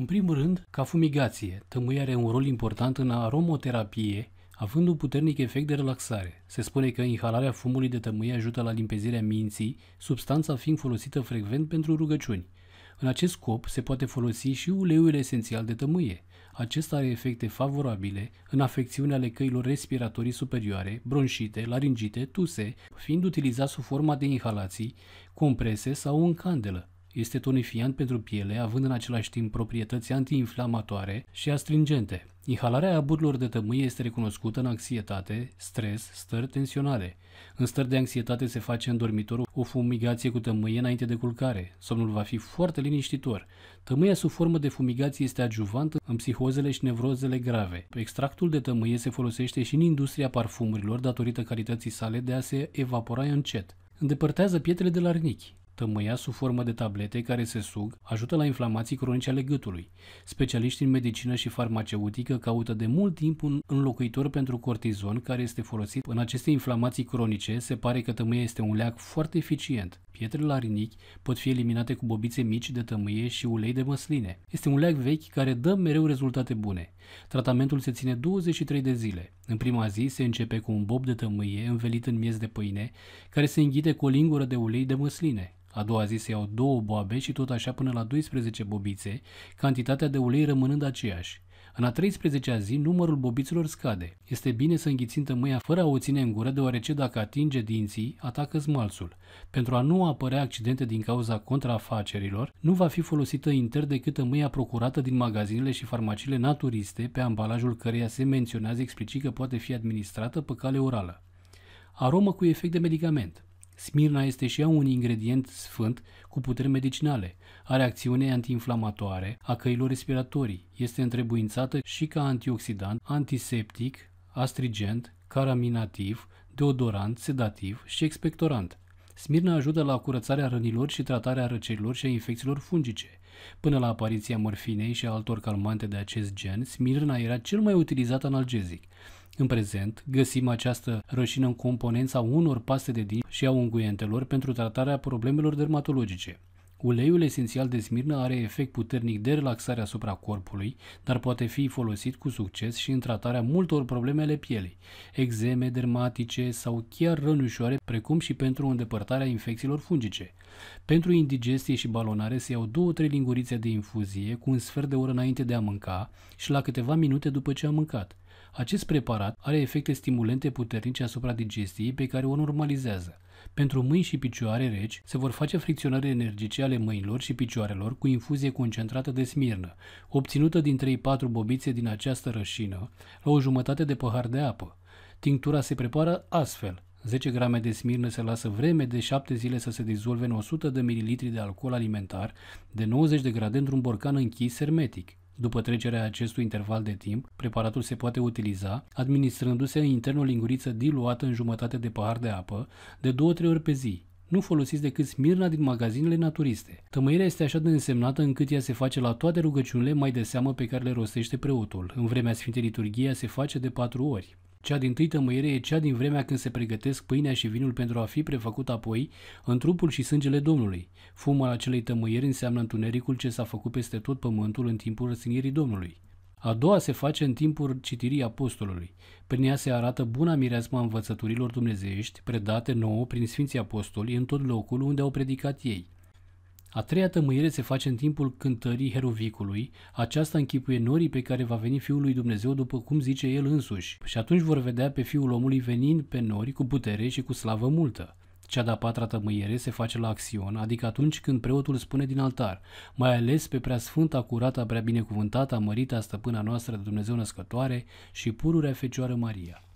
În primul rând, ca fumigație, tămâia are un rol important în aromoterapie, având un puternic efect de relaxare. Se spune că inhalarea fumului de tămâie ajută la limpezirea minții, substanța fiind folosită frecvent pentru rugăciuni. În acest scop se poate folosi și uleiul esențial de tămâie. Acesta are efecte favorabile în afecțiunea ale căilor respiratorii superioare, bronșite, laringite, tuse, fiind utilizat sub forma de inhalații, comprese sau în candelă. Este tonifiant pentru piele, având în același timp proprietăți antiinflamatoare și astringente. Inhalarea aburilor de tămâie este recunoscută în anxietate, stres, stări tensionale. În stări de anxietate se face în dormitor o fumigație cu tămâie înainte de culcare. Somnul va fi foarte liniștitor. Tămâia sub formă de fumigație este adjuvantă în psihozele și nevrozele grave. Extractul de tămâie se folosește și în industria parfumurilor datorită calității sale de a se evapora încet. Îndepărtează pietrele de la rinichi tămâia sub formă de tablete care se sug ajută la inflamații cronice ale gâtului. Specialiștii în medicină și farmaceutică caută de mult timp un înlocuitor pentru cortizon care este folosit în aceste inflamații cronice. Se pare că tămâia este un leac foarte eficient. Pietrele rinichi pot fi eliminate cu bobițe mici de tămâie și ulei de măsline. Este un leac vechi care dă mereu rezultate bune. Tratamentul se ține 23 de zile. În prima zi se începe cu un bob de tămâie învelit în miez de pâine, care se înghite cu o lingură de ulei de măsline. A doua zi se iau două boabe și tot așa până la 12 bobițe, cantitatea de ulei rămânând aceeași. În a 13-a zi, numărul bobiților scade. Este bine să înghițim tămâia fără a o ține în gură, deoarece dacă atinge dinții, atacă smalțul. Pentru a nu apărea accidente din cauza contrafacerilor, nu va fi folosită inter decât tămâia procurată din magazinele și farmaciile naturiste, pe ambalajul căreia se menționează explicit că poate fi administrată pe cale orală. Aromă cu efect de medicament – Smirna este și ea un ingredient sfânt cu puteri medicinale, are acțiune antiinflamatoare a căilor respiratorii, este întrebuințată și ca antioxidant, antiseptic, astrigent, caraminativ, deodorant, sedativ și expectorant. Smirna ajută la curățarea rănilor și tratarea răcerilor și a infecțiilor fungice. Până la apariția morfinei și a altor calmante de acest gen, Smirna era cel mai utilizat analgezic. În prezent, găsim această rășină în componența unor paste de dinți și a unguentelor pentru tratarea problemelor dermatologice. Uleiul esențial de smirnă are efect puternic de relaxare asupra corpului, dar poate fi folosit cu succes și în tratarea multor probleme ale pielei, exeme dermatice sau chiar rănușoare, precum și pentru îndepărtarea infecțiilor fungice. Pentru indigestie și balonare se iau 2-3 lingurițe de infuzie cu un sfert de oră înainte de a mânca și la câteva minute după ce a mâncat. Acest preparat are efecte stimulente puternice asupra digestiei pe care o normalizează. Pentru mâini și picioare reci se vor face fricționări energice ale mâinilor și picioarelor cu infuzie concentrată de smirnă, obținută din 3-4 bobițe din această rășină la o jumătate de pahar de apă. Tinctura se prepară astfel. 10 grame de smirnă se lasă vreme de 7 zile să se dizolve în 100 de ml de alcool alimentar de 90 de grade într-un borcan închis hermetic. După trecerea acestui interval de timp, preparatul se poate utiliza administrându-se în intern o linguriță diluată în jumătate de pahar de apă de 2-3 ori pe zi, nu folosiți decât smirna din magazinele naturiste. Tămăirea este așa de însemnată încât ea se face la toate rugăciunile mai de seamă pe care le rostește preotul. În vremea Sfintei Liturghii se face de patru ori. Cea din tâi tămâiere e cea din vremea când se pregătesc pâinea și vinul pentru a fi prefăcut apoi în trupul și sângele Domnului. Fumul acelei tămâieri înseamnă întunericul ce s-a făcut peste tot pământul în timpul răstignirii Domnului. A doua se face în timpul citirii apostolului. Prin ea se arată buna mireasma învățăturilor dumnezeiești predate nouă prin Sfinții Apostoli în tot locul unde au predicat ei. A treia tămâiere se face în timpul cântării herovicului, aceasta închipuie norii pe care va veni Fiul lui Dumnezeu după cum zice El însuși, și atunci vor vedea pe Fiul omului venind pe nori cu putere și cu slavă multă. Cea de-a patra tămâiere se face la acțion, adică atunci când preotul spune din altar, mai ales pe prea sfânta, curata, prea binecuvântată, mărita stăpâna noastră de Dumnezeu născătoare și pururea Fecioară Maria.